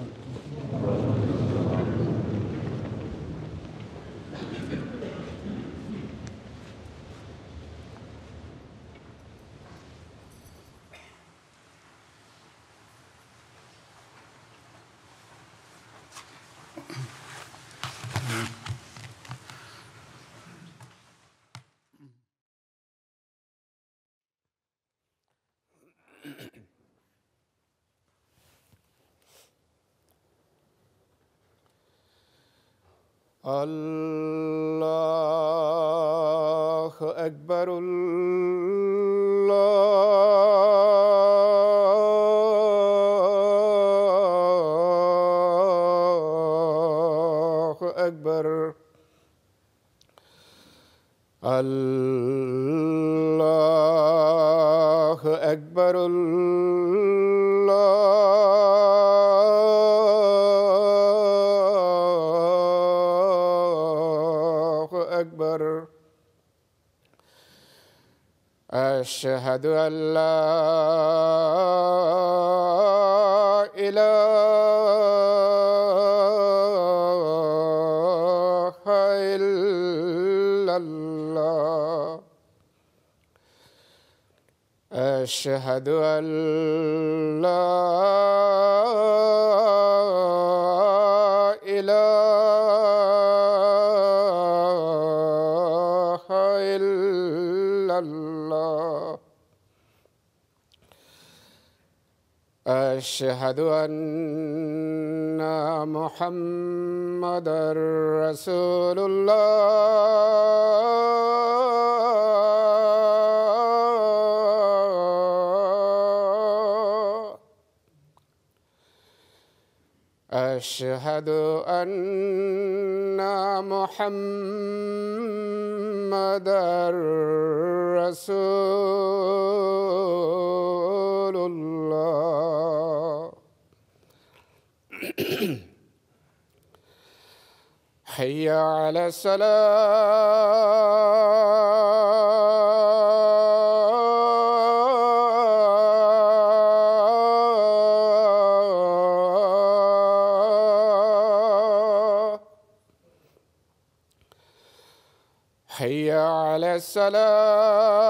Uh, الله أكبر الله أشهد ان لا اله الا الله اشهد ان لا أشهد ان محمد رسول الله اشهد ان محمد رسول حي على السلام حي على السلام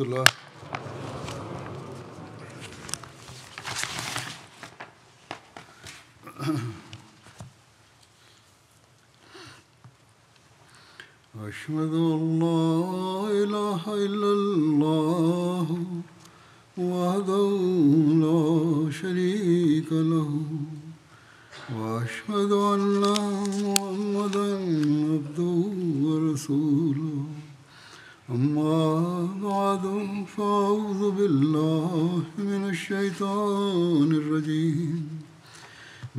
rahmetullah. أشهد أن لا إله إلا الله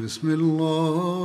بسم الله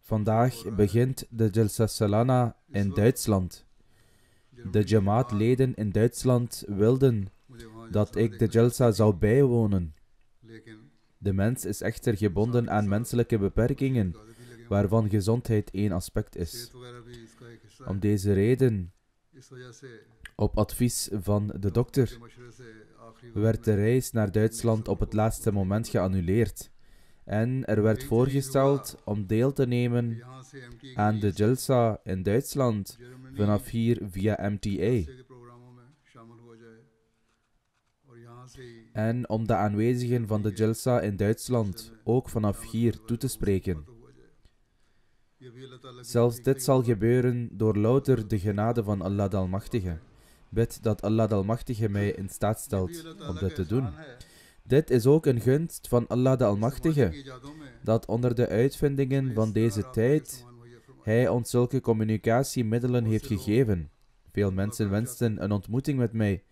Vandaag begint de Jalsa Salana in Duitsland. De Jamaat-leden in Duitsland wilden dat ik de Jalsa zou bijwonen. De mens is echter gebonden aan menselijke beperkingen, waarvan gezondheid één aspect is. Om deze reden, op advies van de dokter, werd de reis naar Duitsland op het laatste moment geannuleerd. En er werd voorgesteld om deel te nemen aan de Jalsa in Duitsland vanaf hier via MTA. En om de aanwezigen van de Jalsa in Duitsland ook vanaf hier toe te spreken. Zelfs dit zal gebeuren door louter de genade van Allah de Almachtige. Bid dat Allah de Almachtige mij in staat stelt om dit te doen. Dit is ook een gunst van Allah de Almachtige, dat onder de uitvindingen van deze tijd Hij ons zulke communicatiemiddelen heeft gegeven. Veel mensen wensten een ontmoeting met mij.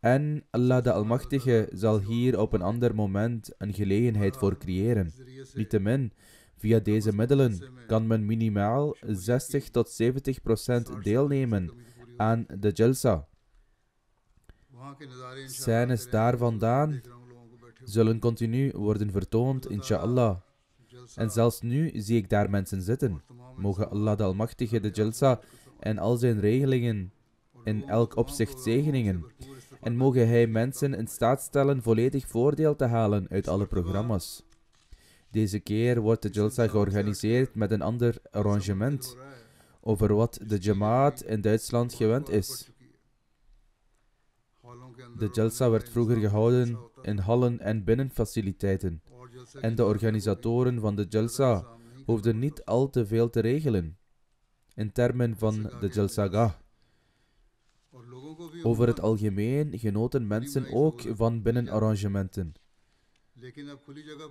En Allah de Almachtige zal hier op een ander moment een gelegenheid voor creëren. Niettemin, via deze middelen kan men minimaal 60 tot 70 procent deelnemen aan de Jalsa. Scènes daar vandaan zullen continu worden vertoond, inshallah. En zelfs nu zie ik daar mensen zitten. Mogen Allah de Almachtige de Jalsa en al zijn regelingen in elk opzicht zegeningen. En mogen Hij mensen in staat stellen volledig voordeel te halen uit alle programma's. Deze keer wordt de Jalsa georganiseerd met een ander arrangement over wat de Jamaat in Duitsland gewend is. De jelsa werd vroeger gehouden in hallen en binnenfaciliteiten. En de organisatoren van de jelsa hoefden niet al te veel te regelen in termen van de jelsaga. Over het algemeen genoten mensen ook van binnenarrangementen.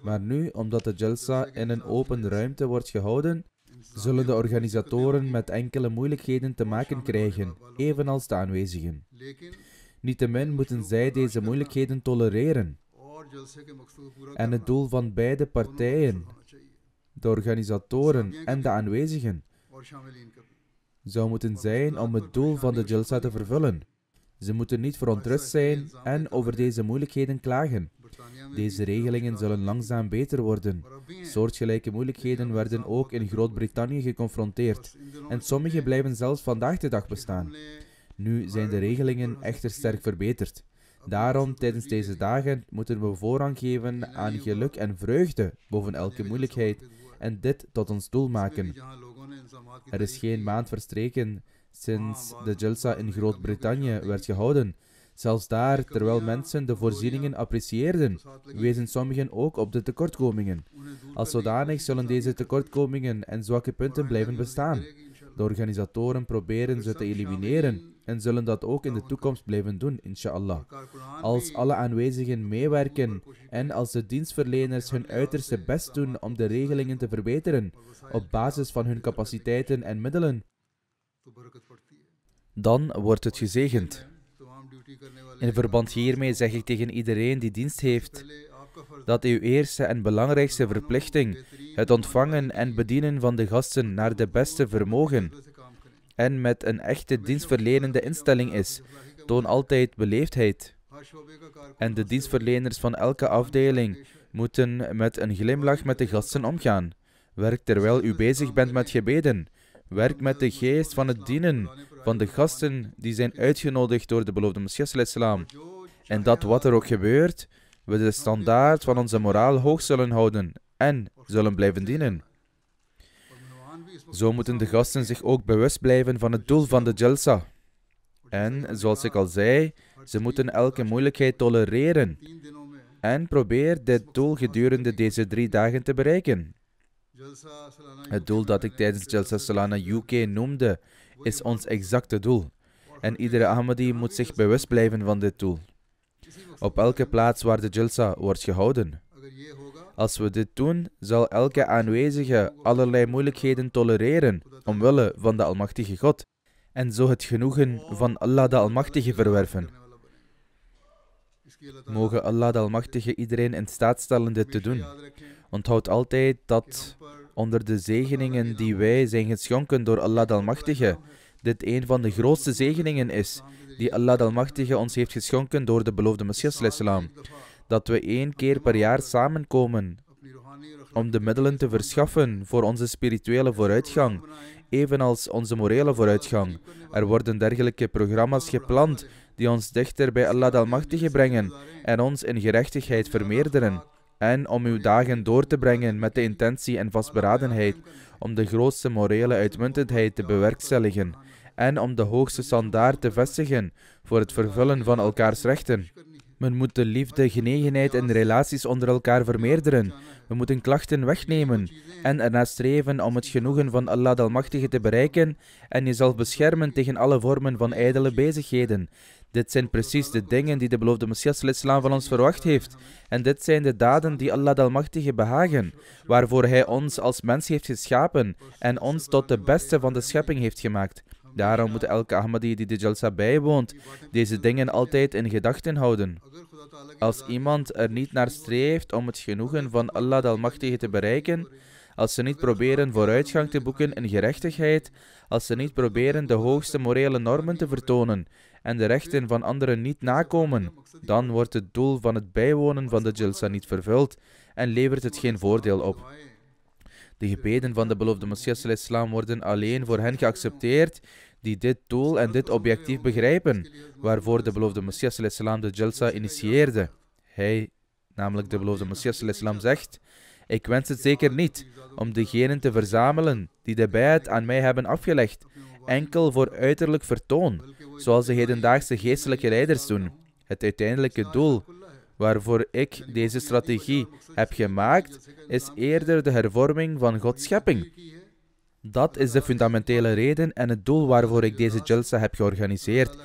Maar nu, omdat de jelsa in een open ruimte wordt gehouden, zullen de organisatoren met enkele moeilijkheden te maken krijgen, evenals de aanwezigen. Niettemin moeten zij deze moeilijkheden tolereren. En het doel van beide partijen, de organisatoren en de aanwezigen, zou moeten zijn om het doel van de Jalsa te vervullen. Ze moeten niet verontrust zijn en over deze moeilijkheden klagen. Deze regelingen zullen langzaam beter worden. Soortgelijke moeilijkheden werden ook in Groot-Brittannië geconfronteerd en sommige blijven zelfs vandaag de dag bestaan. Nu zijn de regelingen echter sterk verbeterd. Daarom, tijdens deze dagen, moeten we voorrang geven aan geluk en vreugde boven elke moeilijkheid en dit tot ons doel maken. Er is geen maand verstreken sinds de Jalsa in Groot-Brittannië werd gehouden. Zelfs daar, terwijl mensen de voorzieningen apprecieerden, wezen sommigen ook op de tekortkomingen. Als zodanig zullen deze tekortkomingen en zwakke punten blijven bestaan. De organisatoren proberen ze te elimineren, en zullen dat ook in de toekomst blijven doen, inshallah. Als alle aanwezigen meewerken en als de dienstverleners hun uiterste best doen om de regelingen te verbeteren op basis van hun capaciteiten en middelen, dan wordt het gezegend. In verband hiermee zeg ik tegen iedereen die dienst heeft dat uw eerste en belangrijkste verplichting het ontvangen en bedienen van de gasten naar de beste vermogen en met een echte dienstverlenende instelling is. Toon altijd beleefdheid. En de dienstverleners van elke afdeling moeten met een glimlach met de gasten omgaan. Werk terwijl u bezig bent met gebeden. Werk met de geest van het dienen van de gasten die zijn uitgenodigd door de beloofde Messias islam. En dat wat er ook gebeurt, we de standaard van onze moraal hoog zullen houden en zullen blijven dienen. Zo moeten de gasten zich ook bewust blijven van het doel van de Jalsa. En zoals ik al zei, ze moeten elke moeilijkheid tolereren. En probeer dit doel gedurende deze drie dagen te bereiken. Het doel dat ik tijdens Jalsa Salana UK noemde, is ons exacte doel. En iedere Ahmadi moet zich bewust blijven van dit doel. Op elke plaats waar de Jalsa wordt gehouden. Als we dit doen, zal elke aanwezige allerlei moeilijkheden tolereren, omwille van de Almachtige God, en zo het genoegen van Allah de Almachtige verwerven. Mogen Allah de Almachtige iedereen in staat stellen dit te doen. Onthoud altijd dat onder de zegeningen die wij zijn geschonken door Allah de Almachtige, dit een van de grootste zegeningen is die Allah de Almachtige ons heeft geschonken door de beloofde Messias dat we één keer per jaar samenkomen om de middelen te verschaffen voor onze spirituele vooruitgang, evenals onze morele vooruitgang. Er worden dergelijke programma's gepland die ons dichter bij Allah de Almachtige brengen en ons in gerechtigheid vermeerderen. En om uw dagen door te brengen met de intentie en vastberadenheid om de grootste morele uitmuntendheid te bewerkstelligen en om de hoogste standaard te vestigen voor het vervullen van elkaars rechten. Men moet de liefde, genegenheid en relaties onder elkaar vermeerderen. We moeten klachten wegnemen en ernaar streven om het genoegen van Allah de Almachtige te bereiken en jezelf beschermen tegen alle vormen van ijdele bezigheden. Dit zijn precies de dingen die de beloofde Messias islam van ons verwacht heeft. En dit zijn de daden die Allah de Almachtige behagen, waarvoor Hij ons als mens heeft geschapen en ons tot de beste van de schepping heeft gemaakt. Daarom moet elke Ahmadi die de Jalsa bijwoont deze dingen altijd in gedachten houden. Als iemand er niet naar streeft om het genoegen van Allah de Almachtige te bereiken, als ze niet proberen vooruitgang te boeken in gerechtigheid, als ze niet proberen de hoogste morele normen te vertonen en de rechten van anderen niet nakomen, dan wordt het doel van het bijwonen van de Jalsa niet vervuld en levert het geen voordeel op. De gebeden van de beloofde Messias islam worden alleen voor hen geaccepteerd die dit doel en dit objectief begrijpen, waarvoor de beloofde Messias islam de Jalsa initieerde. Hij, namelijk de beloofde Messias islam, zegt: Ik wens het zeker niet om degenen te verzamelen die de bijeen aan mij hebben afgelegd, enkel voor uiterlijk vertoon, zoals de hedendaagse geestelijke leiders doen. Het uiteindelijke doel Waarvoor ik deze strategie heb gemaakt, is eerder de hervorming van Gods schepping. Dat is de fundamentele reden en het doel waarvoor ik deze Jalsa heb georganiseerd.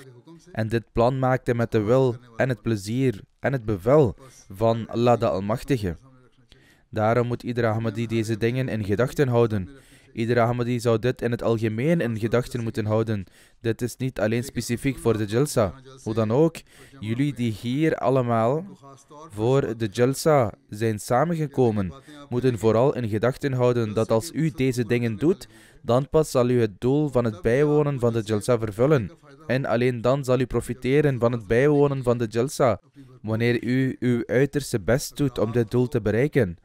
En dit plan maakte met de wil en het plezier en het bevel van Allah de Almachtige. Daarom moet iedere Ahmadi deze dingen in gedachten houden. Iedere Ahmadi zou dit in het algemeen in gedachten moeten houden. Dit is niet alleen specifiek voor de Jalsa. Hoe dan ook, jullie die hier allemaal voor de Jalsa zijn samengekomen, moeten vooral in gedachten houden dat als u deze dingen doet, dan pas zal u het doel van het bijwonen van de Jalsa vervullen. En alleen dan zal u profiteren van het bijwonen van de Jalsa, wanneer u uw uiterste best doet om dit doel te bereiken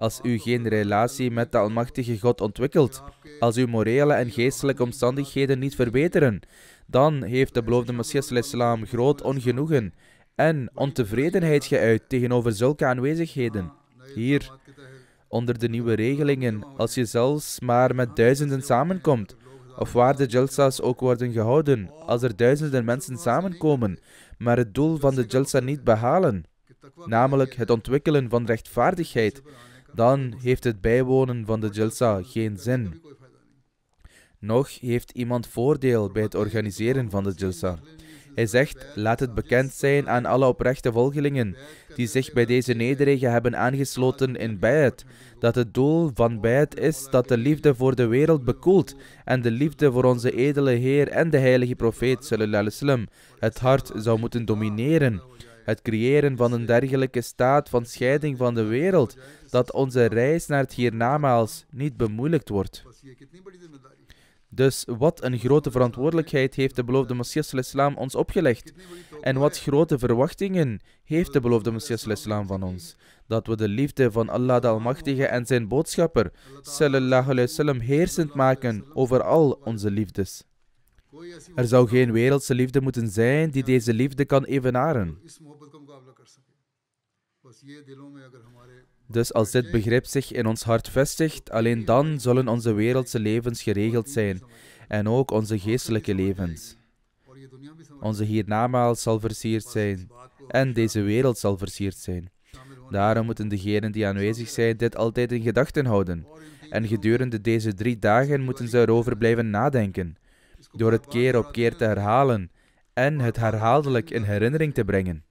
als u geen relatie met de Almachtige God ontwikkelt, als uw morele en geestelijke omstandigheden niet verbeteren, dan heeft de beloofde Messias islam groot ongenoegen en ontevredenheid geuit tegenover zulke aanwezigheden. Hier, onder de nieuwe regelingen, als je zelfs maar met duizenden samenkomt, of waar de jalsa's ook worden gehouden, als er duizenden mensen samenkomen, maar het doel van de jalsa niet behalen, namelijk het ontwikkelen van rechtvaardigheid dan heeft het bijwonen van de Jalsa geen zin. Nog heeft iemand voordeel bij het organiseren van de Jalsa. Hij zegt: Laat het bekend zijn aan alle oprechte volgelingen die zich bij deze nederige hebben aangesloten in Bayat, dat het doel van Bayat is dat de liefde voor de wereld bekoelt en de liefde voor onze edele Heer en de heilige profeet wasallam het hart zou moeten domineren het creëren van een dergelijke staat van scheiding van de wereld, dat onze reis naar het hiernamaals niet bemoeilijkt wordt. Dus wat een grote verantwoordelijkheid heeft de beloofde Messias islam ons opgelegd. En wat grote verwachtingen heeft de beloofde Messias islam van ons. Dat we de liefde van Allah de Almachtige en zijn boodschapper, sallallahu alayhi sallam, heersend maken over al onze liefdes. Er zou geen wereldse liefde moeten zijn die deze liefde kan evenaren. Dus als dit begrip zich in ons hart vestigt, alleen dan zullen onze wereldse levens geregeld zijn en ook onze geestelijke levens. Onze hiernamaal zal versierd zijn en deze wereld zal versierd zijn. Daarom moeten degenen die aanwezig zijn dit altijd in gedachten houden. En gedurende deze drie dagen moeten ze erover blijven nadenken door het keer op keer te herhalen en het herhaaldelijk in herinnering te brengen.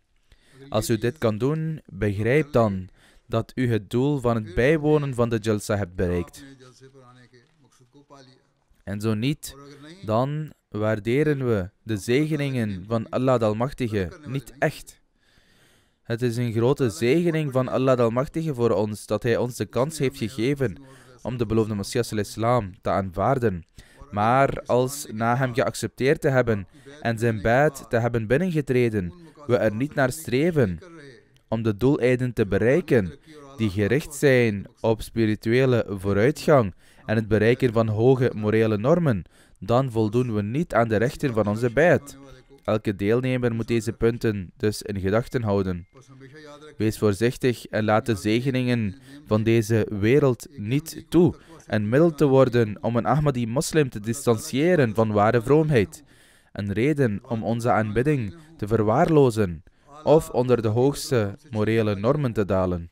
Als u dit kan doen, begrijp dan dat u het doel van het bijwonen van de Jalsa hebt bereikt. En zo niet, dan waarderen we de zegeningen van Allah de Almachtige niet echt. Het is een grote zegening van Allah de Almachtige voor ons dat Hij ons de kans heeft gegeven om de beloofde Messias al-Islam te aanvaarden maar als na hem geaccepteerd te hebben en zijn bed te hebben binnengetreden, we er niet naar streven om de doeleinden te bereiken die gericht zijn op spirituele vooruitgang en het bereiken van hoge morele normen, dan voldoen we niet aan de rechten van onze bijt. Elke deelnemer moet deze punten dus in gedachten houden. Wees voorzichtig en laat de zegeningen van deze wereld niet toe en middel te worden om een Ahmadi-moslim te distancieren van ware vroomheid. Een reden om onze aanbidding te verwaarlozen of onder de hoogste morele normen te dalen.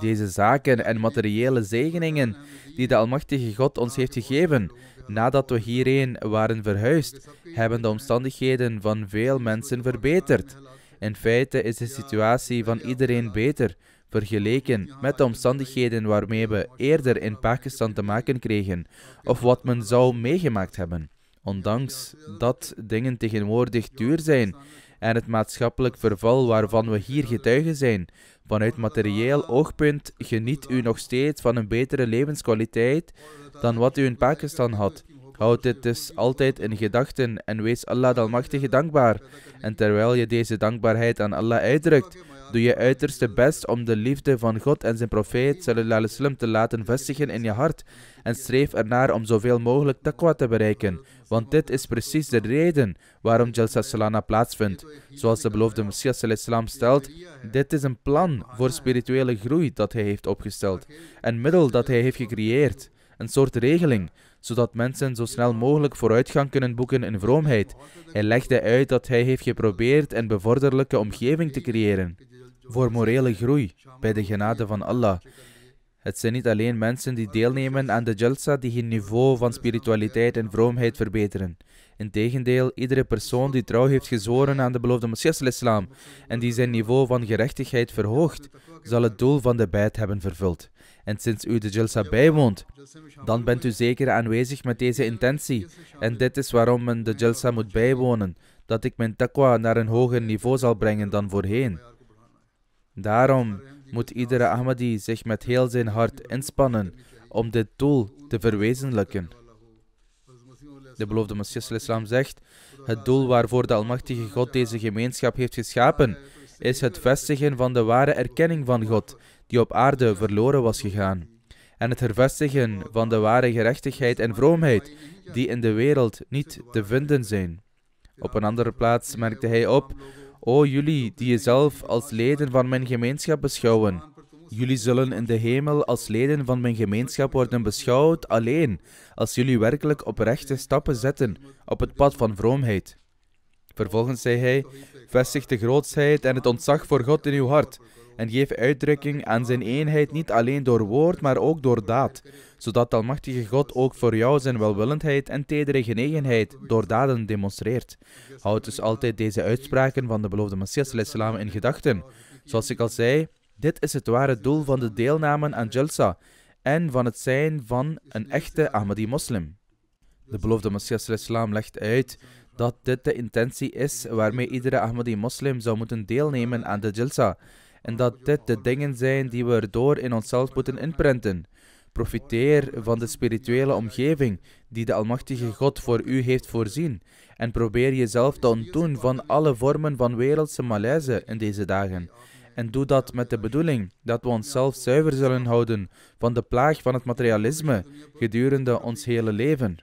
Deze zaken en materiële zegeningen die de Almachtige God ons heeft gegeven, nadat we hierheen waren verhuisd, hebben de omstandigheden van veel mensen verbeterd. In feite is de situatie van iedereen beter, vergeleken met de omstandigheden waarmee we eerder in Pakistan te maken kregen of wat men zou meegemaakt hebben. Ondanks dat dingen tegenwoordig duur zijn en het maatschappelijk verval waarvan we hier getuigen zijn, vanuit materieel oogpunt geniet u nog steeds van een betere levenskwaliteit dan wat u in Pakistan had. Houd dit dus altijd in gedachten en wees Allah de Almachtige dankbaar. En terwijl je deze dankbaarheid aan Allah uitdrukt, Doe je uiterste best om de liefde van God en zijn profeet sallallahu wasallam te laten vestigen in je hart en streef ernaar om zoveel mogelijk taqwa te bereiken, want dit is precies de reden waarom Jalsa Salana plaatsvindt. Zoals de beloofde Messias stelt, dit is een plan voor spirituele groei dat hij heeft opgesteld, een middel dat hij heeft gecreëerd, een soort regeling zodat mensen zo snel mogelijk vooruitgang kunnen boeken in vroomheid. Hij legde uit dat hij heeft geprobeerd een bevorderlijke omgeving te creëren voor morele groei bij de genade van Allah. Het zijn niet alleen mensen die deelnemen aan de Jalsa die hun niveau van spiritualiteit en vroomheid verbeteren. Integendeel, iedere persoon die trouw heeft gezworen aan de beloofde Messias islam en die zijn niveau van gerechtigheid verhoogt, zal het doel van de bijt hebben vervuld. En sinds u de Jalsa bijwoont, dan bent u zeker aanwezig met deze intentie. En dit is waarom men de Jalsa moet bijwonen: dat ik mijn takwa naar een hoger niveau zal brengen dan voorheen. Daarom moet iedere Ahmadi zich met heel zijn hart inspannen om dit doel te verwezenlijken. De beloofde Messias islam zegt: Het doel waarvoor de Almachtige God deze gemeenschap heeft geschapen, is het vestigen van de ware erkenning van God die op aarde verloren was gegaan, en het hervestigen van de ware gerechtigheid en vroomheid die in de wereld niet te vinden zijn. Op een andere plaats merkte hij op: O jullie die jezelf als leden van mijn gemeenschap beschouwen, jullie zullen in de hemel als leden van mijn gemeenschap worden beschouwd alleen als jullie werkelijk oprechte stappen zetten op het pad van vroomheid. Vervolgens zei hij: Vestig de grootsheid en het ontzag voor God in uw hart en geef uitdrukking aan zijn eenheid niet alleen door woord, maar ook door daad, zodat de Almachtige God ook voor jou zijn welwillendheid en tedere genegenheid door daden demonstreert. Houd dus altijd deze uitspraken van de beloofde Messias islam in gedachten. Zoals ik al zei, dit is het ware doel van de deelname aan Jalsa en van het zijn van een echte Ahmadi-moslim. De beloofde Messias legt uit dat dit de intentie is waarmee iedere Ahmadi-moslim zou moeten deelnemen aan de Jalsa en dat dit de dingen zijn die we erdoor in onszelf moeten inprenten. Profiteer van de spirituele omgeving die de Almachtige God voor u heeft voorzien en probeer jezelf te ontdoen van alle vormen van wereldse malaise in deze dagen. En doe dat met de bedoeling dat we onszelf zuiver zullen houden van de plaag van het materialisme gedurende ons hele leven,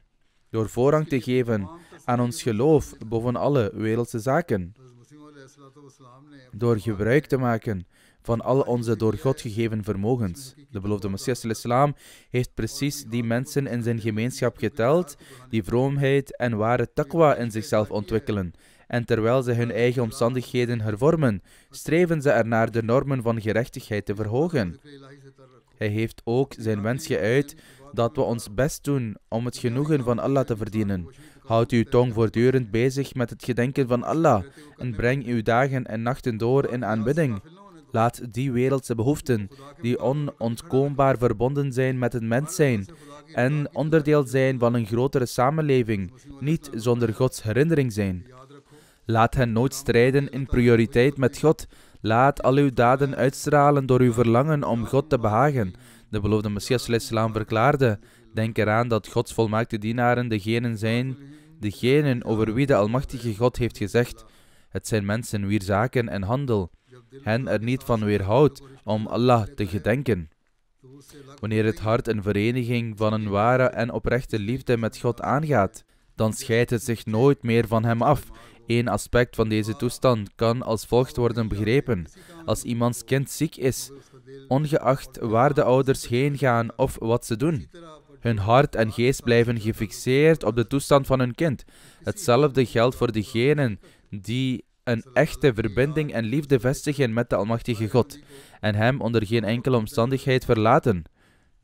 door voorrang te geven aan ons geloof boven alle wereldse zaken. Door gebruik te maken van al onze door God gegeven vermogens. De beloofde Messias islam heeft precies die mensen in zijn gemeenschap geteld die vroomheid en ware takwa in zichzelf ontwikkelen. En terwijl ze hun eigen omstandigheden hervormen, streven ze ernaar de normen van gerechtigheid te verhogen. Hij heeft ook zijn wens geuit dat we ons best doen om het genoegen van Allah te verdienen, Houd uw tong voortdurend bezig met het gedenken van Allah en breng uw dagen en nachten door in aanbidding. Laat die wereldse behoeften, die onontkoombaar verbonden zijn met het mens zijn en onderdeel zijn van een grotere samenleving, niet zonder Gods herinnering zijn. Laat hen nooit strijden in prioriteit met God. Laat al uw daden uitstralen door uw verlangen om God te behagen. De beloofde Messias islam verklaarde: Denk eraan dat Gods volmaakte dienaren degenen zijn, degenen over wie de Almachtige God heeft gezegd, het zijn mensen wier zaken en handel hen er niet van weerhoudt om Allah te gedenken. Wanneer het hart een vereniging van een ware en oprechte liefde met God aangaat, dan scheidt het zich nooit meer van hem af. Eén aspect van deze toestand kan als volgt worden begrepen. Als iemands kind ziek is, ongeacht waar de ouders heen gaan of wat ze doen. Hun hart en geest blijven gefixeerd op de toestand van hun kind. Hetzelfde geldt voor degenen die een echte verbinding en liefde vestigen met de Almachtige God en Hem onder geen enkele omstandigheid verlaten.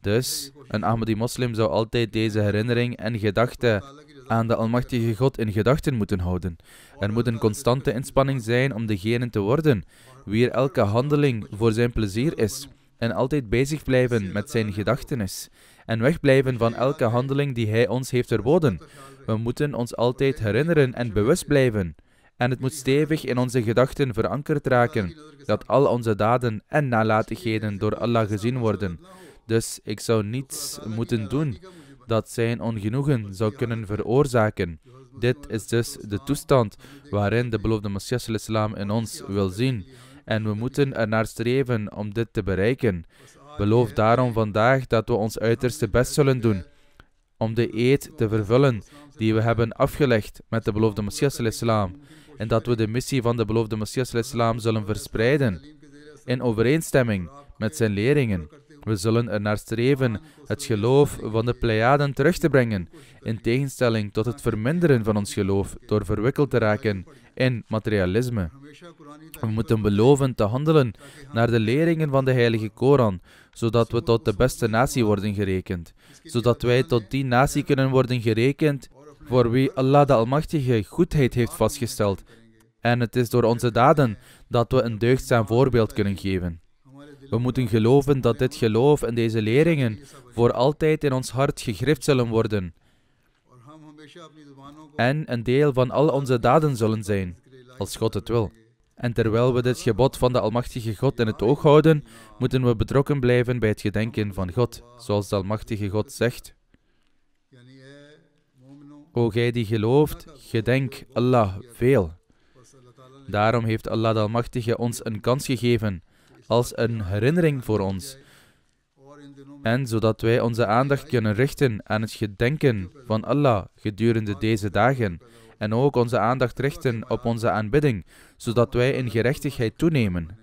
Dus, een Ahmadi-moslim zou altijd deze herinnering en gedachte aan de Almachtige God in gedachten moeten houden. Er moet een constante inspanning zijn om degene te worden, wier elke handeling voor zijn plezier is, en altijd bezig blijven met zijn gedachtenis en wegblijven van elke handeling die Hij ons heeft verboden. We moeten ons altijd herinneren en bewust blijven. En het moet stevig in onze gedachten verankerd raken dat al onze daden en nalatigheden door Allah gezien worden. Dus ik zou niets moeten doen dat zijn ongenoegen zou kunnen veroorzaken. Dit is dus de toestand waarin de beloofde Messias islam in ons wil zien. En we moeten ernaar streven om dit te bereiken. Beloof daarom vandaag dat we ons uiterste best zullen doen om de eed te vervullen die we hebben afgelegd met de beloofde Messias islam en dat we de missie van de beloofde Messias zullen verspreiden in overeenstemming met zijn leringen. We zullen ernaar streven het geloof van de Pleiaden terug te brengen, in tegenstelling tot het verminderen van ons geloof door verwikkeld te raken in materialisme. We moeten beloven te handelen naar de leringen van de heilige Koran, zodat we tot de beste natie worden gerekend, zodat wij tot die natie kunnen worden gerekend voor wie Allah de Almachtige goedheid heeft vastgesteld. En het is door onze daden dat we een deugdzaam voorbeeld kunnen geven. We moeten geloven dat dit geloof en deze leringen voor altijd in ons hart gegrift zullen worden en een deel van al onze daden zullen zijn, als God het wil. En terwijl we dit gebod van de Almachtige God in het oog houden, moeten we betrokken blijven bij het gedenken van God, zoals de Almachtige God zegt. O gij die gelooft, gedenk Allah veel. Daarom heeft Allah de Almachtige ons een kans gegeven, als een herinnering voor ons, en zodat wij onze aandacht kunnen richten aan het gedenken van Allah gedurende deze dagen en ook onze aandacht richten op onze aanbidding, zodat wij in gerechtigheid toenemen,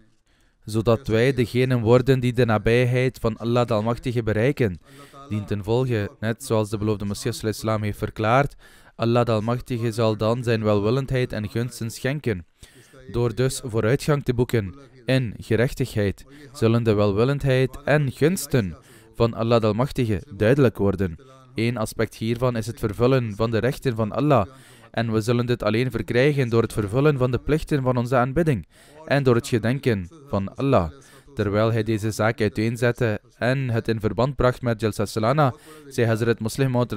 zodat wij degenen worden die de nabijheid van Allah de Almachtige bereiken. Dien ten volge, net zoals de beloofde Messias islam heeft verklaard, Allah de Almachtige zal dan zijn welwillendheid en gunsten schenken, door dus vooruitgang te boeken in gerechtigheid zullen de welwillendheid en gunsten van Allah de Almachtige duidelijk worden. Eén aspect hiervan is het vervullen van de rechten van Allah. En we zullen dit alleen verkrijgen door het vervullen van de plichten van onze aanbidding en door het gedenken van Allah. Terwijl hij deze zaak uiteenzette en het in verband bracht met Jalsa Salana, zei Hazrat Muslim Maud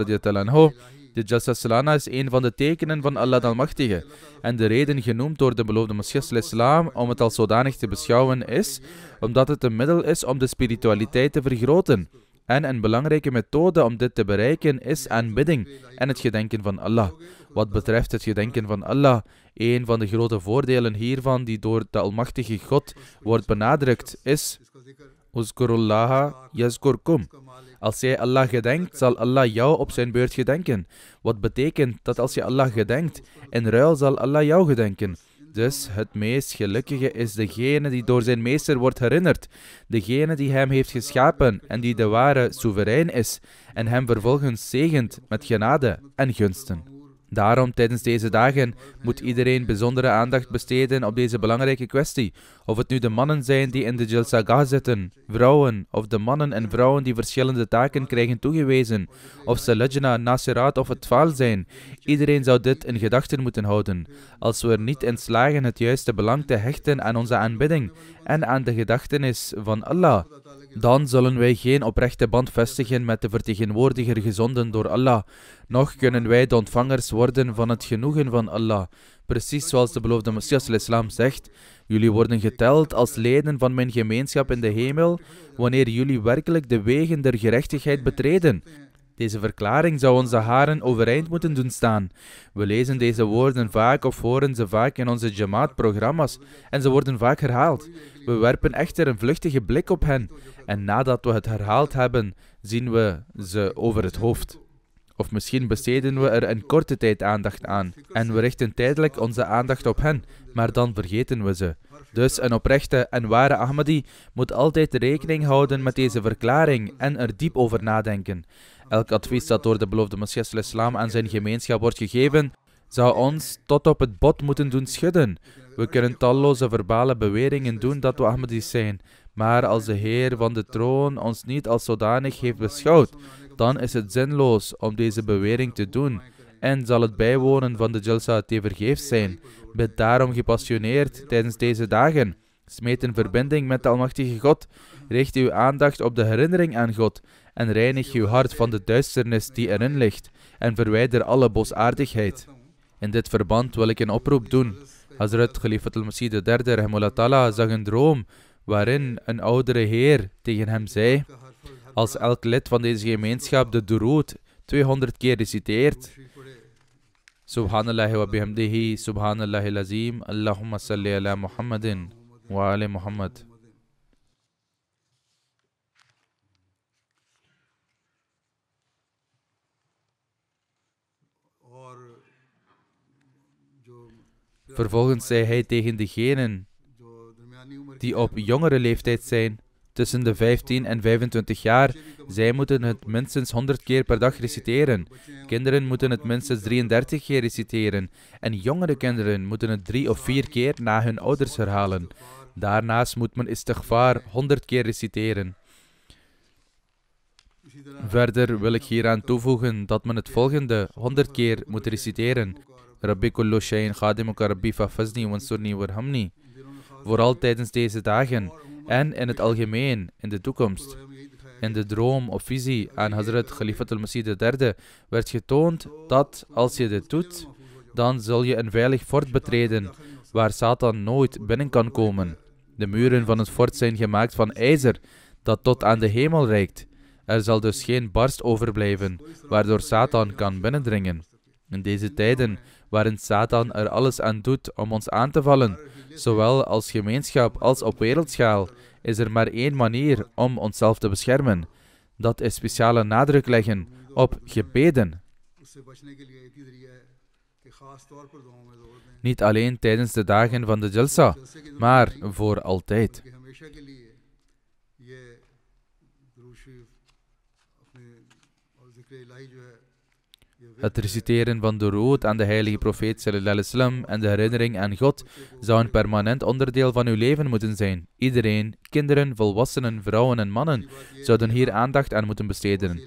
de Jalsa Salana is een van de tekenen van Allah de Almachtige. En de reden genoemd door de beloofde Moschies islam om het als zodanig te beschouwen is, omdat het een middel is om de spiritualiteit te vergroten. En een belangrijke methode om dit te bereiken is aanbidding en het gedenken van Allah. Wat betreft het gedenken van Allah, een van de grote voordelen hiervan die door de Almachtige God wordt benadrukt is Uzkurullaha Yazkurkum. Als jij Allah gedenkt, zal Allah jou op zijn beurt gedenken. Wat betekent dat als je Allah gedenkt, in ruil zal Allah jou gedenken. Dus het meest gelukkige is degene die door zijn meester wordt herinnerd, degene die hem heeft geschapen en die de ware soeverein is en hem vervolgens zegent met genade en gunsten. Daarom tijdens deze dagen moet iedereen bijzondere aandacht besteden op deze belangrijke kwestie. Of het nu de mannen zijn die in de Jalsagah zitten, vrouwen, of de mannen en vrouwen die verschillende taken krijgen toegewezen, of ze Lajna, Nasirat of het Faal zijn. Iedereen zou dit in gedachten moeten houden. Als we er niet in slagen het juiste belang te hechten aan onze aanbidding en aan de gedachtenis van Allah, dan zullen wij geen oprechte band vestigen met de vertegenwoordiger gezonden door Allah nog kunnen wij de ontvangers worden van het genoegen van Allah. Precies zoals de beloofde Messias al-Islam zegt, jullie worden geteld als leden van mijn gemeenschap in de hemel, wanneer jullie werkelijk de wegen der gerechtigheid betreden. Deze verklaring zou onze haren overeind moeten doen staan. We lezen deze woorden vaak of horen ze vaak in onze jamaat-programma's en ze worden vaak herhaald. We werpen echter een vluchtige blik op hen en nadat we het herhaald hebben, zien we ze over het hoofd. Of misschien besteden we er een korte tijd aandacht aan en we richten tijdelijk onze aandacht op hen, maar dan vergeten we ze. Dus een oprechte en ware Ahmadi moet altijd rekening houden met deze verklaring en er diep over nadenken. Elk advies dat door de beloofde Messias islam aan zijn gemeenschap wordt gegeven, zou ons tot op het bot moeten doen schudden. We kunnen talloze verbale beweringen doen dat we Ahmadis zijn, maar als de Heer van de troon ons niet als zodanig heeft beschouwd, dan is het zinloos om deze bewering te doen en zal het bijwonen van de Jalsa tevergeefs zijn. Bid daarom gepassioneerd tijdens deze dagen. Smeet in verbinding met de Almachtige God. Richt uw aandacht op de herinnering aan God en reinig uw hart van de duisternis die erin ligt en verwijder alle boosaardigheid. In dit verband wil ik een oproep doen. Hazrat Khalifat al-Masih III zag een droom waarin een oudere heer tegen hem zei als elk lid van deze gemeenschap de Durood 200 keer reciteert, Subhanallah wa bihamdihi, Subhanallah lazim, Allahumma salli ala Muhammadin wa ala Muhammad. Vervolgens zei hij tegen degenen die op jongere leeftijd zijn tussen de 15 en 25 jaar. Zij moeten het minstens 100 keer per dag reciteren. Kinderen moeten het minstens 33 keer reciteren. En jongere kinderen moeten het drie of vier keer na hun ouders herhalen. Daarnaast moet men istighfar 100 keer reciteren. Verder wil ik hieraan toevoegen dat men het volgende 100 keer moet reciteren. Rabbi kullu shayin khadimuka rabbi fafazni wansurni warhamni. Vooral tijdens deze dagen en in het algemeen in de toekomst. In de droom of visie aan Hazrat Khalifatul al-Masih III werd getoond dat als je dit doet, dan zul je een veilig fort betreden waar Satan nooit binnen kan komen. De muren van het fort zijn gemaakt van ijzer dat tot aan de hemel reikt. Er zal dus geen barst overblijven waardoor Satan kan binnendringen. In deze tijden waarin Satan er alles aan doet om ons aan te vallen, zowel als gemeenschap als op wereldschaal, is er maar één manier om onszelf te beschermen. Dat is speciale nadruk leggen op gebeden. Niet alleen tijdens de dagen van de Jalsa, maar voor altijd. Het reciteren van de rood aan de heilige profeet sallam en de herinnering aan God zou een permanent onderdeel van uw leven moeten zijn. Iedereen, kinderen, volwassenen, vrouwen en mannen zouden hier aandacht aan moeten besteden.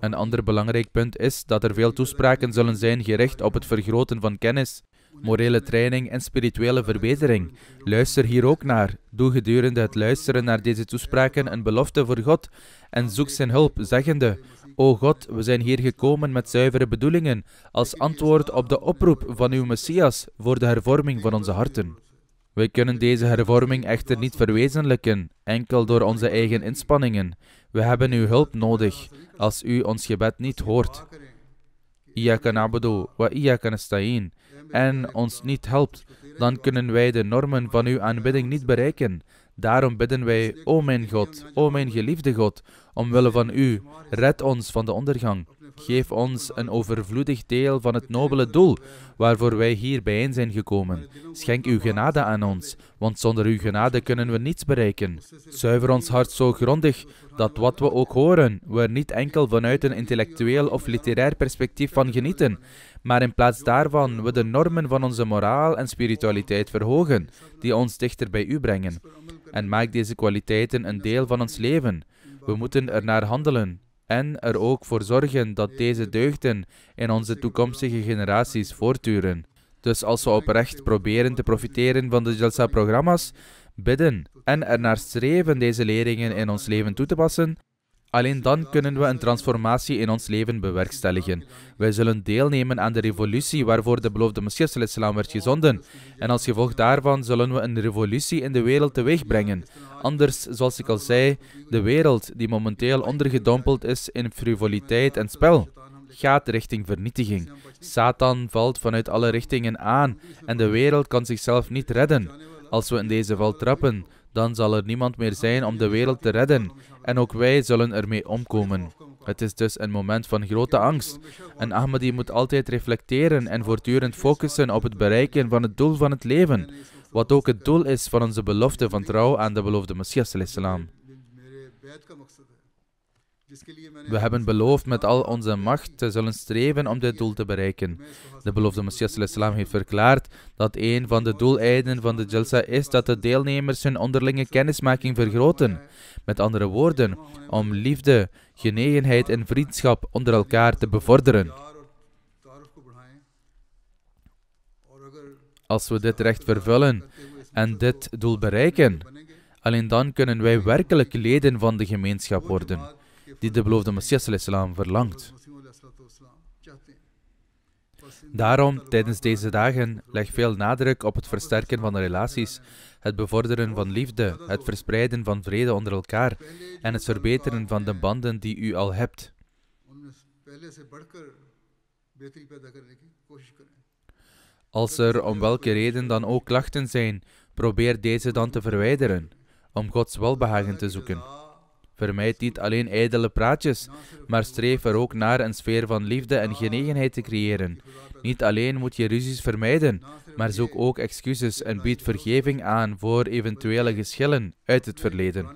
Een ander belangrijk punt is dat er veel toespraken zullen zijn gericht op het vergroten van kennis, morele training en spirituele verbetering. Luister hier ook naar. Doe gedurende het luisteren naar deze toespraken een belofte voor God en zoek zijn hulp, zeggende: O God, we zijn hier gekomen met zuivere bedoelingen als antwoord op de oproep van uw Messias voor de hervorming van onze harten. Wij kunnen deze hervorming echter niet verwezenlijken, enkel door onze eigen inspanningen. We hebben uw hulp nodig als u ons gebed niet hoort. En ons niet helpt, dan kunnen wij de normen van uw aanbidding niet bereiken. Daarom bidden wij, O mijn God, O mijn geliefde God, Omwille van u, red ons van de ondergang. Geef ons een overvloedig deel van het nobele doel waarvoor wij hier bijeen zijn gekomen. Schenk uw genade aan ons, want zonder uw genade kunnen we niets bereiken. Zuiver ons hart zo grondig dat wat we ook horen, we er niet enkel vanuit een intellectueel of literair perspectief van genieten, maar in plaats daarvan we de normen van onze moraal en spiritualiteit verhogen, die ons dichter bij u brengen. En maak deze kwaliteiten een deel van ons leven. We moeten er naar handelen en er ook voor zorgen dat deze deugden in onze toekomstige generaties voortduren. Dus als we oprecht proberen te profiteren van de Jalsa-programma's, bidden en ernaar streven deze leringen in ons leven toe te passen, Alleen dan kunnen we een transformatie in ons leven bewerkstelligen. Wij zullen deelnemen aan de revolutie waarvoor de beloofde Messias werd gezonden. En als gevolg daarvan zullen we een revolutie in de wereld teweegbrengen. Anders, zoals ik al zei, de wereld die momenteel ondergedompeld is in frivoliteit en spel, gaat richting vernietiging. Satan valt vanuit alle richtingen aan en de wereld kan zichzelf niet redden. Als we in deze val trappen, dan zal er niemand meer zijn om de wereld te redden, en ook wij zullen ermee omkomen. Het is dus een moment van grote angst. En Ahmadi moet altijd reflecteren en voortdurend focussen op het bereiken van het doel van het leven, wat ook het doel is van onze belofte van trouw aan de beloofde Messias. We hebben beloofd met al onze macht te zullen streven om dit doel te bereiken. De beloofde Messias islam heeft verklaard dat een van de doeleinden van de Jalsa is dat de deelnemers hun onderlinge kennismaking vergroten. Met andere woorden, om liefde, genegenheid en vriendschap onder elkaar te bevorderen. Als we dit recht vervullen en dit doel bereiken, alleen dan kunnen wij werkelijk leden van de gemeenschap worden die de beloofde Messias islam verlangt. Daarom, tijdens deze dagen, leg veel nadruk op het versterken van de relaties, het bevorderen van liefde, het verspreiden van vrede onder elkaar en het verbeteren van de banden die u al hebt. Als er om welke reden dan ook klachten zijn, probeer deze dan te verwijderen, om Gods welbehagen te zoeken. Vermijd niet alleen ijdele praatjes, maar streef er ook naar een sfeer van liefde en genegenheid te creëren. Niet alleen moet je ruzies vermijden, maar zoek ook excuses en bied vergeving aan voor eventuele geschillen uit het verleden.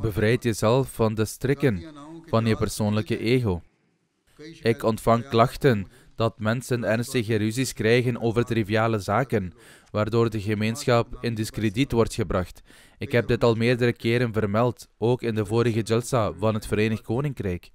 Bevrijd jezelf van de strikken van je persoonlijke ego. Ik ontvang klachten dat mensen ernstige ruzies krijgen over triviale zaken, waardoor de gemeenschap in discrediet wordt gebracht. Ik heb dit al meerdere keren vermeld, ook in de vorige Jalsa van het Verenigd Koninkrijk.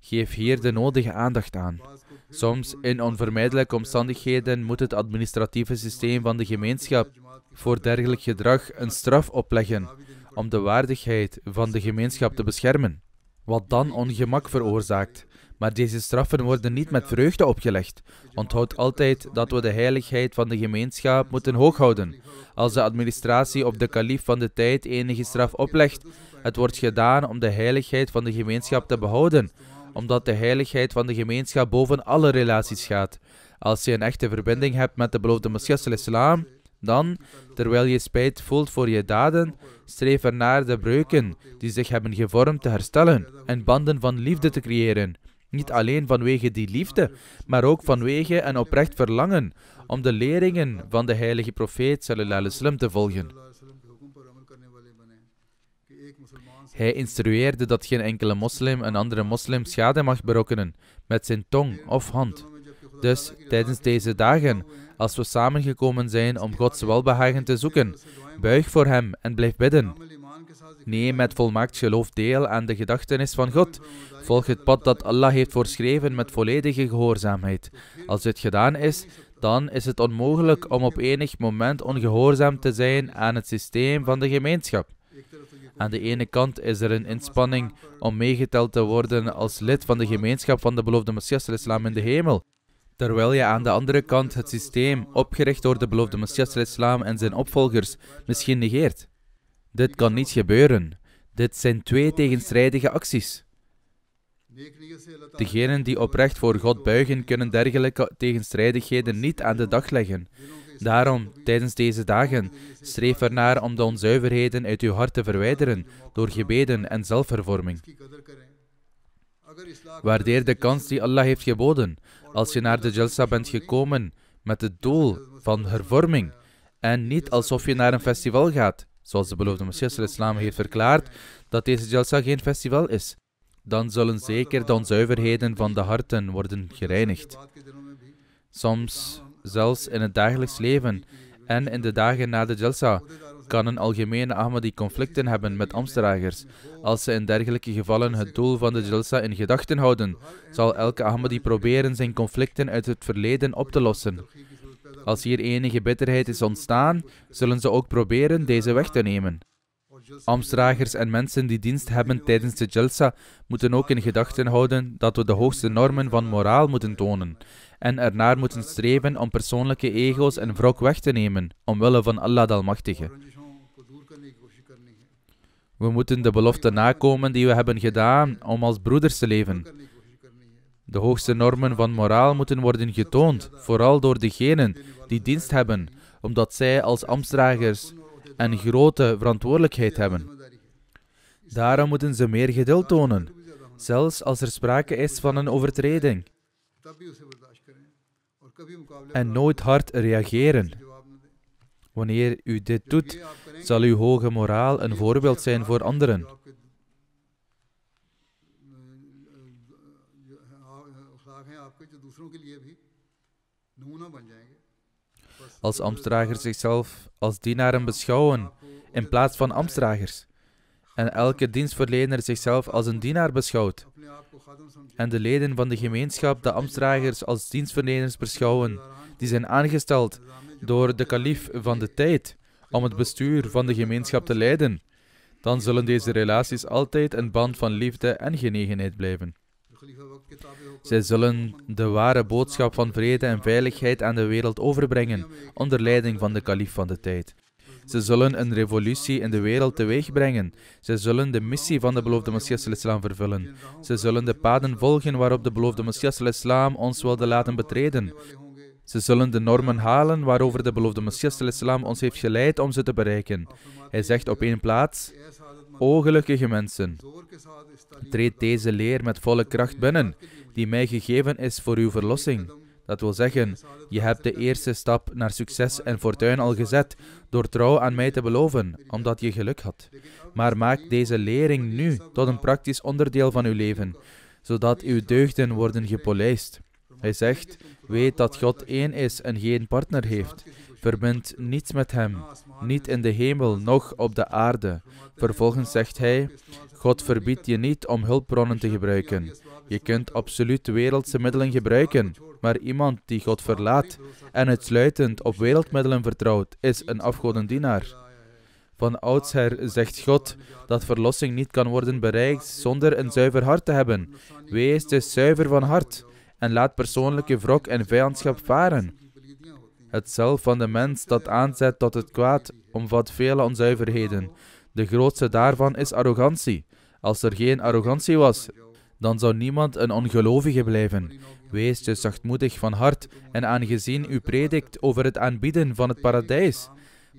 Geef hier de nodige aandacht aan. Soms in onvermijdelijke omstandigheden moet het administratieve systeem van de gemeenschap voor dergelijk gedrag een straf opleggen om de waardigheid van de gemeenschap te beschermen, wat dan ongemak veroorzaakt maar deze straffen worden niet met vreugde opgelegd. Onthoud altijd dat we de heiligheid van de gemeenschap moeten hooghouden. Als de administratie of de kalif van de tijd enige straf oplegt, het wordt gedaan om de heiligheid van de gemeenschap te behouden, omdat de heiligheid van de gemeenschap boven alle relaties gaat. Als je een echte verbinding hebt met de beloofde Messias islam dan, terwijl je spijt voelt voor je daden, streef naar de breuken die zich hebben gevormd te herstellen en banden van liefde te creëren. Niet alleen vanwege die liefde, maar ook vanwege een oprecht verlangen om de leringen van de heilige profeet sallallahu te volgen. Hij instrueerde dat geen enkele moslim een andere moslim schade mag berokkenen met zijn tong of hand. Dus tijdens deze dagen, als we samengekomen zijn om Gods welbehagen te zoeken, buig voor Hem en blijf bidden. Neem met volmaakt geloof deel aan de gedachtenis van God. Volg het pad dat Allah heeft voorschreven met volledige gehoorzaamheid. Als dit gedaan is, dan is het onmogelijk om op enig moment ongehoorzaam te zijn aan het systeem van de gemeenschap. Aan de ene kant is er een inspanning om meegeteld te worden als lid van de gemeenschap van de beloofde Messias islam in de hemel. Terwijl je aan de andere kant het systeem, opgericht door de beloofde Messias islam en zijn opvolgers, misschien negeert. Dit kan niet gebeuren. Dit zijn twee tegenstrijdige acties. Degenen die oprecht voor God buigen, kunnen dergelijke tegenstrijdigheden niet aan de dag leggen. Daarom, tijdens deze dagen, streef ernaar om de onzuiverheden uit uw hart te verwijderen door gebeden en zelfvervorming. Waardeer de kans die Allah heeft geboden. Als je naar de Jalsa bent gekomen met het doel van hervorming en niet alsof je naar een festival gaat. Zoals de beloofde Messias islam heeft verklaard dat deze Jalsa geen festival is, dan zullen zeker de onzuiverheden van de harten worden gereinigd. Soms zelfs in het dagelijks leven en in de dagen na de Jalsa kan een algemene Ahmadi conflicten hebben met Amstragers. Als ze in dergelijke gevallen het doel van de Jalsa in gedachten houden, zal elke Ahmadi proberen zijn conflicten uit het verleden op te lossen. Als hier enige bitterheid is ontstaan, zullen ze ook proberen deze weg te nemen. Amstragers en mensen die dienst hebben tijdens de Jalsa moeten ook in gedachten houden dat we de hoogste normen van moraal moeten tonen en ernaar moeten streven om persoonlijke ego's en wrok weg te nemen, omwille van Allah de Almachtige. We moeten de belofte nakomen die we hebben gedaan om als broeders te leven. De hoogste normen van moraal moeten worden getoond, vooral door degenen die dienst hebben, omdat zij als ambtsdragers een grote verantwoordelijkheid hebben. Daarom moeten ze meer geduld tonen, zelfs als er sprake is van een overtreding. En nooit hard reageren. Wanneer u dit doet, zal uw hoge moraal een voorbeeld zijn voor anderen. als ambtsdragers zichzelf als dienaren beschouwen in plaats van amstragers, En elke dienstverlener zichzelf als een dienaar beschouwt. En de leden van de gemeenschap de amstragers als dienstverleners beschouwen, die zijn aangesteld door de kalif van de tijd om het bestuur van de gemeenschap te leiden. Dan zullen deze relaties altijd een band van liefde en genegenheid blijven. Zij eh, zullen de ware boodschap van vrede en veiligheid aan de wereld overbrengen onder leiding van de kalif van de tijd. Ze zullen een revolutie in de wereld teweegbrengen. Ze zullen de missie van de beloofde Messias islam vervullen. Ze zullen de paden volgen waarop de beloofde Messias islam ons wilde laten betreden. Ze zullen de normen halen waarover de beloofde Messias islam ons heeft geleid om ze te bereiken. Hij zegt op één plaats, O gelukkige mensen, treed deze leer met volle kracht binnen, die mij gegeven is voor uw verlossing. Dat wil zeggen, je hebt de eerste stap naar succes en fortuin al gezet door trouw aan mij te beloven, omdat je geluk had. Maar maak deze lering nu tot een praktisch onderdeel van uw leven, zodat uw deugden worden gepolijst. Hij zegt: Weet dat God één is en geen partner heeft. Verbind niets met hem, niet in de hemel, noch op de aarde. Vervolgens zegt hij: God verbiedt je niet om hulpbronnen te gebruiken. Je kunt absoluut wereldse middelen gebruiken, maar iemand die God verlaat en uitsluitend op wereldmiddelen vertrouwt, is een afgodendienaar. Van oudsher zegt God dat verlossing niet kan worden bereikt zonder een zuiver hart te hebben. Wees dus zuiver van hart en laat persoonlijke wrok en vijandschap varen. Het zelf van de mens dat aanzet tot het kwaad omvat vele onzuiverheden. De grootste daarvan is arrogantie. Als er geen arrogantie was, dan zou niemand een ongelovige blijven. Wees dus zachtmoedig van hart en aangezien u predikt over het aanbieden van het paradijs,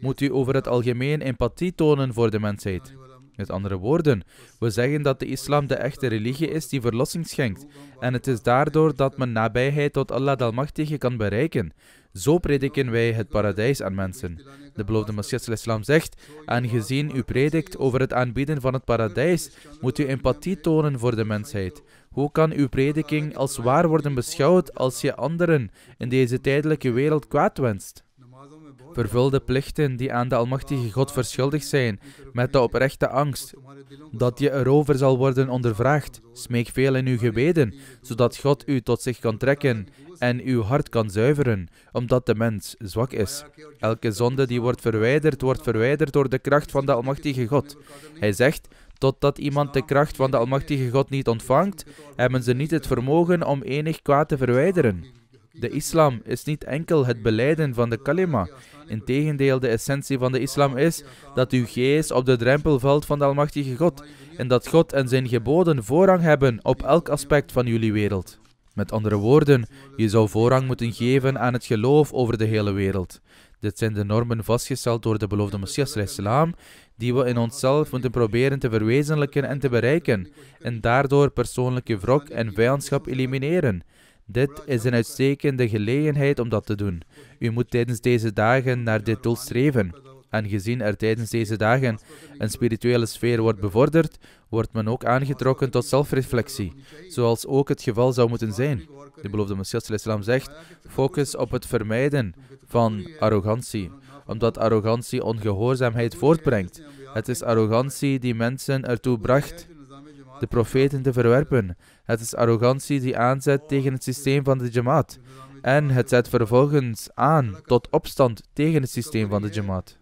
moet u over het algemeen empathie tonen voor de mensheid. Met andere woorden, we zeggen dat de islam de echte religie is die verlossing schenkt, en het is daardoor dat men nabijheid tot Allah de Almachtige kan bereiken. Zo prediken wij het paradijs aan mensen. De beloofde Messias islam zegt: Aangezien u predikt over het aanbieden van het paradijs, moet u empathie tonen voor de mensheid. Hoe kan uw prediking als waar worden beschouwd als je anderen in deze tijdelijke wereld kwaad wenst? Vervul de plichten die aan de Almachtige God verschuldigd zijn, met de oprechte angst dat je erover zal worden ondervraagd. Smeek veel in uw gebeden, zodat God u tot zich kan trekken en uw hart kan zuiveren, omdat de mens zwak is. Elke zonde die wordt verwijderd, wordt verwijderd door de kracht van de Almachtige God. Hij zegt, totdat iemand de kracht van de Almachtige God niet ontvangt, hebben ze niet het vermogen om enig kwaad te verwijderen. De islam is niet enkel het beleiden van de kalima. Integendeel, de essentie van de islam is dat uw geest op de drempel valt van de Almachtige God en dat God en zijn geboden voorrang hebben op elk aspect van jullie wereld. Met andere woorden, je zou voorrang moeten geven aan het geloof over de hele wereld. Dit zijn de normen vastgesteld door de beloofde Messias islam, die we in onszelf moeten proberen te verwezenlijken en te bereiken, en daardoor persoonlijke wrok en vijandschap elimineren. Dit is een uitstekende gelegenheid om dat te doen. U moet tijdens deze dagen naar dit doel streven. En gezien er tijdens deze dagen een spirituele sfeer wordt bevorderd, wordt men ook aangetrokken tot zelfreflectie, zoals ook het geval zou moeten zijn. De beloofde Messias islam zegt, focus op het vermijden van arrogantie, omdat arrogantie ongehoorzaamheid voortbrengt. Het is arrogantie die mensen ertoe bracht de profeten te verwerpen. Het is arrogantie die aanzet tegen het systeem van de Jamaat. En het zet vervolgens aan tot opstand tegen het systeem van de Jamaat.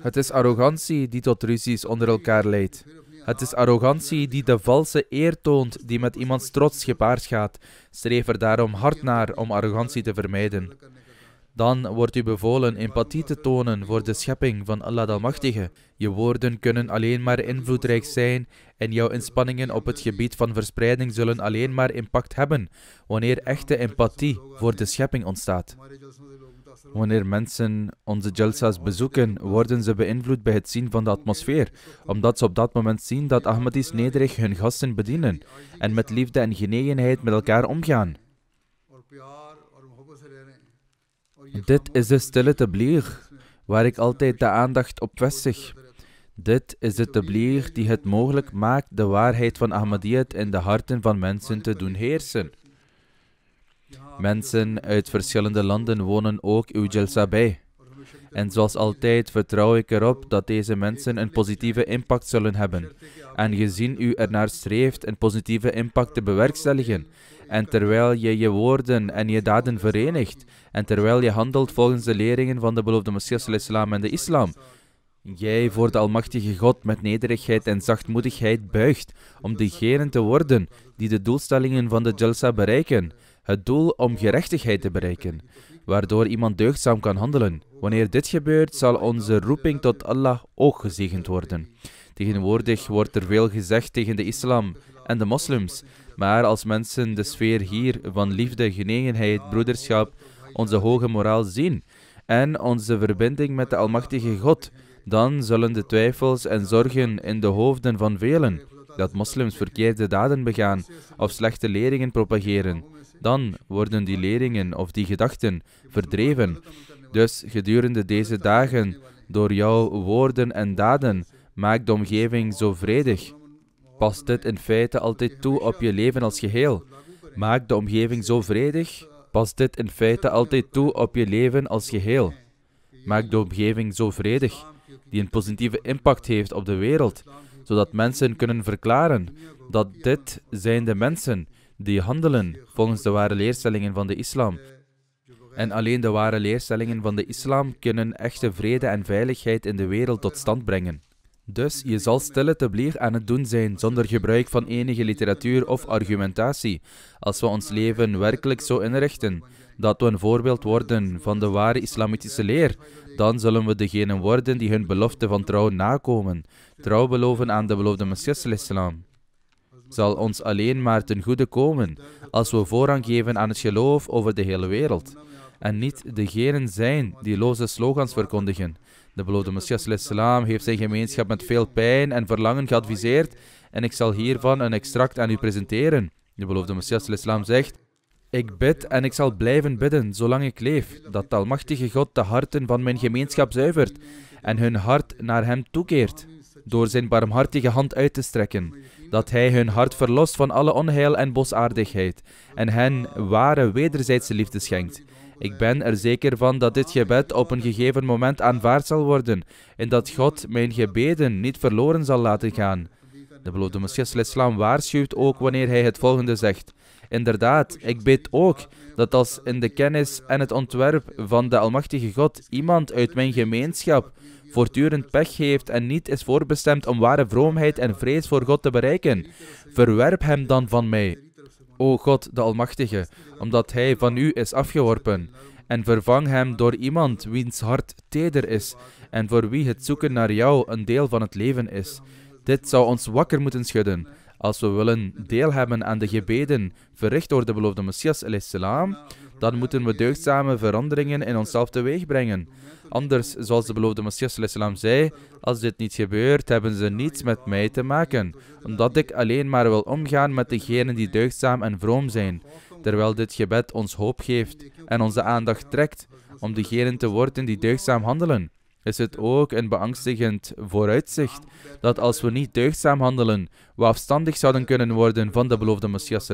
Het is arrogantie die tot ruzies onder elkaar leidt. Het is arrogantie die de valse eer toont die met iemands trots gepaard gaat. Streef er daarom hard naar om arrogantie te vermijden. Dan wordt u bevolen empathie te tonen voor de schepping van Allah de Almachtige. Je woorden kunnen alleen maar invloedrijk zijn en jouw inspanningen op het gebied van verspreiding zullen alleen maar impact hebben wanneer echte empathie voor de schepping ontstaat. Wanneer mensen onze jalsa's bezoeken, worden ze beïnvloed bij het zien van de atmosfeer, omdat ze op dat moment zien dat Ahmadis nederig hun gasten bedienen en met liefde en genegenheid met elkaar omgaan. Dit is de stille tablier waar ik altijd de aandacht op vestig. Dit is de tablier die het mogelijk maakt de waarheid van Ahmadiyyat in de harten van mensen te doen heersen. Mensen uit verschillende landen wonen ook uw jalsa bij. En zoals altijd vertrouw ik erop dat deze mensen een positieve impact zullen hebben. En gezien u ernaar streeft een positieve impact te bewerkstelligen en terwijl je je woorden en je daden verenigt, en terwijl je handelt volgens de leringen van de beloofde Messias islam en de islam, jij voor de Almachtige God met nederigheid en zachtmoedigheid buigt om degenen te worden die de doelstellingen van de Jalsa bereiken, het doel om gerechtigheid te bereiken, waardoor iemand deugdzaam kan handelen. Wanneer dit gebeurt, zal onze roeping tot Allah ook gezegend worden. Tegenwoordig wordt er veel gezegd tegen de islam en de moslims, maar als mensen de sfeer hier van liefde, genegenheid, broederschap, onze hoge moraal zien en onze verbinding met de Almachtige God, dan zullen de twijfels en zorgen in de hoofden van velen dat moslims verkeerde daden begaan of slechte leringen propageren. Dan worden die leringen of die gedachten verdreven. Dus gedurende deze dagen, door jouw woorden en daden, maak de omgeving zo vredig past dit in feite altijd toe op je leven als geheel. Maak de omgeving zo vredig. Past dit in feite altijd toe op je leven als geheel. Maak de omgeving zo vredig, die een positieve impact heeft op de wereld, zodat mensen kunnen verklaren dat dit zijn de mensen die handelen volgens de ware leerstellingen van de islam. En alleen de ware leerstellingen van de islam kunnen echte vrede en veiligheid in de wereld tot stand brengen. Dus je zal stille teblier aan het doen zijn, zonder gebruik van enige literatuur of argumentatie, als we ons leven werkelijk zo inrichten, dat we een voorbeeld worden van de ware islamitische leer, dan zullen we degenen worden die hun belofte van trouw nakomen, trouw beloven aan de beloofde Messias islam. Zal ons alleen maar ten goede komen als we voorrang geven aan het geloof over de hele wereld, en niet degenen zijn die loze slogans verkondigen, de beloofde Messias islam heeft zijn gemeenschap met veel pijn en verlangen geadviseerd en ik zal hiervan een extract aan u presenteren. De beloofde Messias islam zegt, ik bid en ik zal blijven bidden zolang ik leef, dat de Almachtige God de harten van mijn gemeenschap zuivert en hun hart naar Hem toekeert, door zijn barmhartige hand uit te strekken, dat Hij hun hart verlost van alle onheil en bosaardigheid en hen ware wederzijdse liefde schenkt ik ben er zeker van dat dit gebed op een gegeven moment aanvaard zal worden en dat God mijn gebeden niet verloren zal laten gaan. De beloofde Messias islam waarschuwt ook wanneer hij het volgende zegt. Inderdaad, ik bid ook dat als in de kennis en het ontwerp van de Almachtige God iemand uit mijn gemeenschap voortdurend pech heeft en niet is voorbestemd om ware vroomheid en vrees voor God te bereiken, verwerp hem dan van mij. O God, de Almachtige, omdat hij van u is afgeworpen, en vervang hem door iemand wiens hart teder is en voor wie het zoeken naar jou een deel van het leven is. Dit zou ons wakker moeten schudden. Als we willen deel hebben aan de gebeden verricht door de beloofde Messias, dan moeten we deugdzame veranderingen in onszelf teweeg brengen. Anders, zoals de beloofde Messias zei, als dit niet gebeurt, hebben ze niets met mij te maken, omdat ik alleen maar wil omgaan met degenen die deugdzaam en vroom zijn. Terwijl dit gebed ons hoop geeft en onze aandacht trekt om degenen te worden die deugdzaam handelen is het ook een beangstigend vooruitzicht dat als we niet deugdzaam handelen, we afstandig zouden kunnen worden van de beloofde Messias.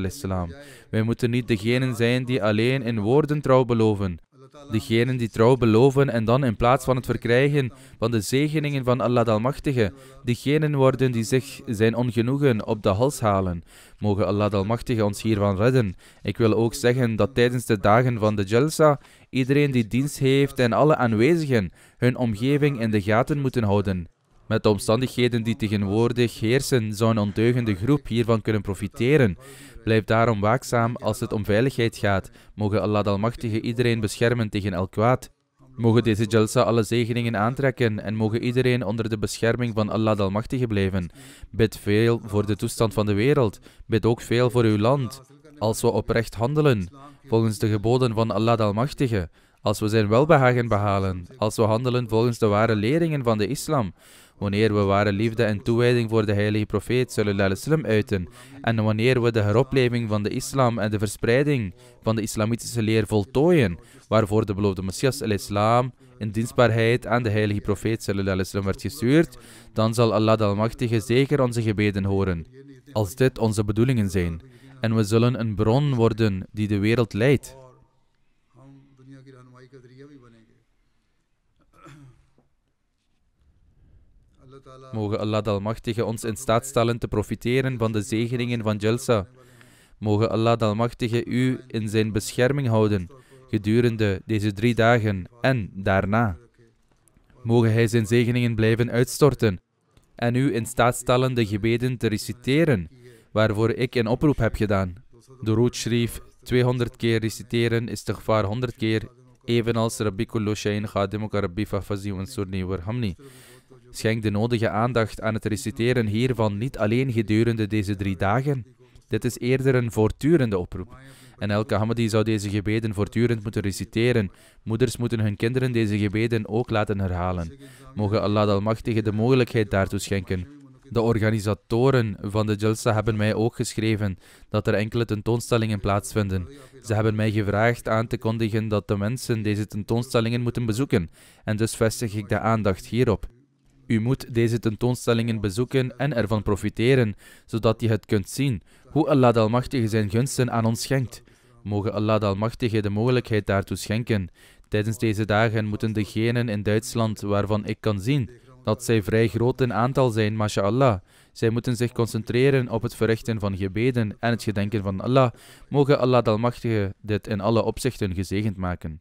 Wij moeten niet degenen zijn die alleen in woorden trouw beloven, Degenen die trouw beloven en dan in plaats van het verkrijgen van de zegeningen van Allah de Almachtige, diegenen worden die zich zijn ongenoegen op de hals halen. Mogen Allah de Almachtige ons hiervan redden. Ik wil ook zeggen dat tijdens de dagen van de Jalsa iedereen die dienst heeft en alle aanwezigen hun omgeving in de gaten moeten houden. Met de omstandigheden die tegenwoordig heersen, zou een ondeugende groep hiervan kunnen profiteren. Blijf daarom waakzaam als het om veiligheid gaat. Mogen Allah de Almachtige iedereen beschermen tegen elk kwaad. Mogen deze Jalsa alle zegeningen aantrekken en mogen iedereen onder de bescherming van Allah de Almachtige blijven. Bid veel voor de toestand van de wereld. Bid ook veel voor uw land. Als we oprecht handelen, volgens de geboden van Allah de Almachtige. Als we zijn welbehagen behalen. Als we handelen volgens de ware leringen van de islam wanneer we ware liefde en toewijding voor de heilige profeet sallam uiten en wanneer we de heropleving van de islam en de verspreiding van de islamitische leer voltooien, waarvoor de beloofde Messias al-Islam in dienstbaarheid aan de heilige profeet sallam werd gestuurd, dan zal Allah de Almachtige zeker onze gebeden horen, als dit onze bedoelingen zijn. En we zullen een bron worden die de wereld leidt. Mogen Allah de Almachtige ons in staat stellen te profiteren van de zegeningen van Jalsa. Mogen Allah de Almachtige u in zijn bescherming houden gedurende deze drie dagen en daarna. Mogen hij zijn zegeningen blijven uitstorten en u in staat stellen de gebeden te reciteren waarvoor ik een oproep heb gedaan. De schreef 200 keer reciteren is gevaar 100 keer, evenals Rabbi Kullu Shayin Khadimuka Rabbi Fafazi Wansurni Warhamni. Schenk de nodige aandacht aan het reciteren hiervan niet alleen gedurende deze drie dagen. Dit is eerder een voortdurende oproep. En elke Hamadi zou deze gebeden voortdurend moeten reciteren. Moeders moeten hun kinderen deze gebeden ook laten herhalen. Mogen Allah de Almachtige de mogelijkheid daartoe schenken. De organisatoren van de Jalsa hebben mij ook geschreven dat er enkele tentoonstellingen plaatsvinden. Ze hebben mij gevraagd aan te kondigen dat de mensen deze tentoonstellingen moeten bezoeken. En dus vestig ik de aandacht hierop. U moet deze tentoonstellingen bezoeken en ervan profiteren, zodat u het kunt zien hoe Allah de Almachtige zijn gunsten aan ons schenkt. Mogen Allah de Almachtige de mogelijkheid daartoe schenken. Tijdens deze dagen moeten degenen in Duitsland waarvan ik kan zien dat zij vrij groot in aantal zijn, masha'Allah. Zij moeten zich concentreren op het verrichten van gebeden en het gedenken van Allah. Mogen Allah de Almachtige dit in alle opzichten gezegend maken.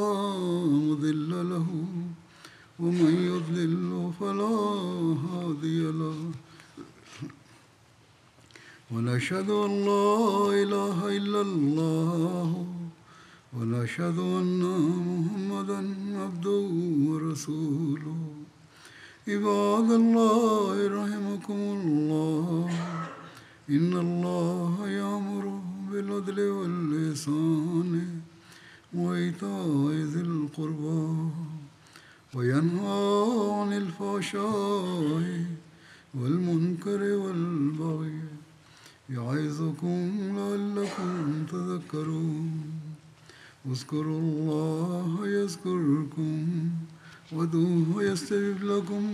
ونشهد أن لا إله إلا الله ونشهد أن محمدا عبده ورسوله عباد الله رحمكم الله إن الله يأمر بالعدل واللسان وإيتاء ذي القربى وينهى عن الفحشاء والمنكر والبغي يعظكم لعلكم تذكرون اذكروا الله يذكركم ودوه يستجب لكم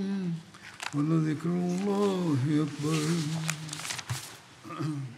ولذكر الله أكبر